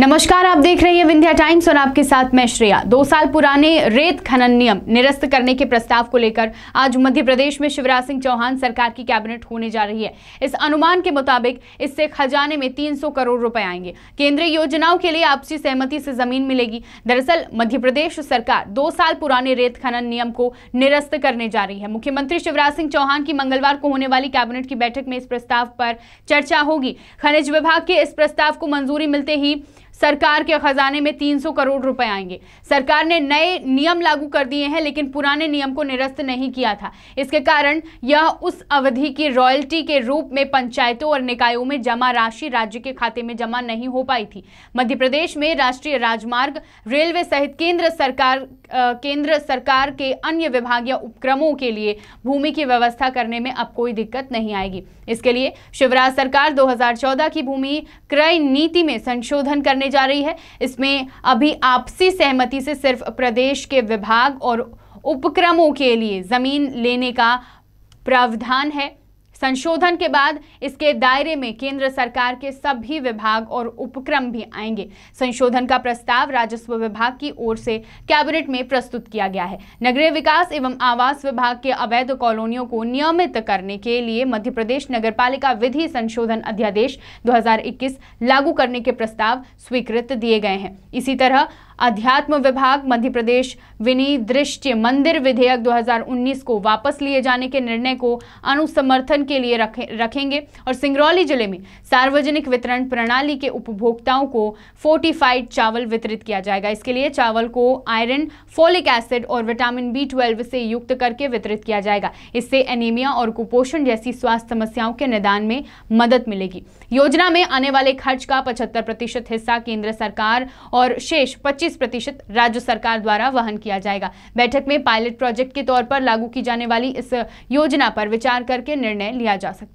नमस्कार आप देख रहे हैं विंध्या टाइम्स और आपके साथ मैं श्रेया दो साल पुराने रेत खनन नियम निरस्त करने के प्रस्ताव को लेकर आज मध्य प्रदेश में शिवराज सिंह चौहान सरकार की कैबिनेट होने जा रही है इस अनुमान के मुताबिक इससे खजाने में 300 करोड़ रुपए आएंगे केंद्रीय योजनाओं के लिए आपसी सहमति से जमीन मिलेगी दरअसल मध्य प्रदेश सरकार दो साल पुराने रेत खनन नियम को निरस्त करने जा रही है मुख्यमंत्री शिवराज सिंह चौहान की मंगलवार को होने वाली कैबिनेट की बैठक में इस प्रस्ताव पर चर्चा होगी खनिज विभाग के इस प्रस्ताव को मंजूरी मिलते ही सरकार के खजाने में 300 करोड़ रुपए आएंगे सरकार ने नए नियम लागू कर दिए हैं लेकिन पुराने नियम को निरस्त नहीं किया था इसके कारण यह उस अवधि की रॉयल्टी के रूप में पंचायतों और निकायों में जमा राशि राज्य के खाते में जमा नहीं हो पाई थी मध्य प्रदेश में राष्ट्रीय राजमार्ग रेलवे सहित केंद्र सरकार केंद्र सरकार के अन्य विभागीय उपक्रमों के लिए भूमि की व्यवस्था करने में अब कोई दिक्कत नहीं आएगी इसके लिए शिवराज सरकार 2014 की भूमि क्रय नीति में संशोधन करने जा रही है इसमें अभी आपसी सहमति से सिर्फ प्रदेश के विभाग और उपक्रमों के लिए ज़मीन लेने का प्रावधान है संशोधन के बाद इसके दायरे में केंद्र सरकार के सभी विभाग और उपक्रम भी आएंगे संशोधन का प्रस्ताव राजस्व विभाग की ओर से कैबिनेट में प्रस्तुत किया गया है नगरीय विकास एवं आवास विभाग के अवैध कॉलोनियों को नियमित करने के लिए मध्य प्रदेश नगर विधि संशोधन अध्यादेश दो लागू करने के प्रस्ताव स्वीकृत दिए गए हैं इसी तरह अध्यात्म विभाग मध्य प्रदेश विनी मंदिर विधेयक 2019 को वापस लिए जाने के निर्णय को अनुसमर्थन के लिए रखे, रखेंगे और सिंगरौली जिले में सार्वजनिक वितरण प्रणाली के उपभोक्ताओं को फोर्टिफाइड चावल वितरित किया जाएगा इसके लिए चावल को आयरन फोलिक एसिड और विटामिन बी ट्वेल्व से युक्त करके वितरित किया जाएगा इससे एनीमिया और कुपोषण जैसी स्वास्थ्य समस्याओं के निदान में मदद मिलेगी योजना में आने वाले खर्च का पचहत्तर प्रतिशत हिस्सा केंद्र सरकार और शेष 25 प्रतिशत राज्य सरकार द्वारा वहन किया जाएगा बैठक में पायलट प्रोजेक्ट के तौर पर लागू की जाने वाली इस योजना पर विचार करके निर्णय लिया जा सकता है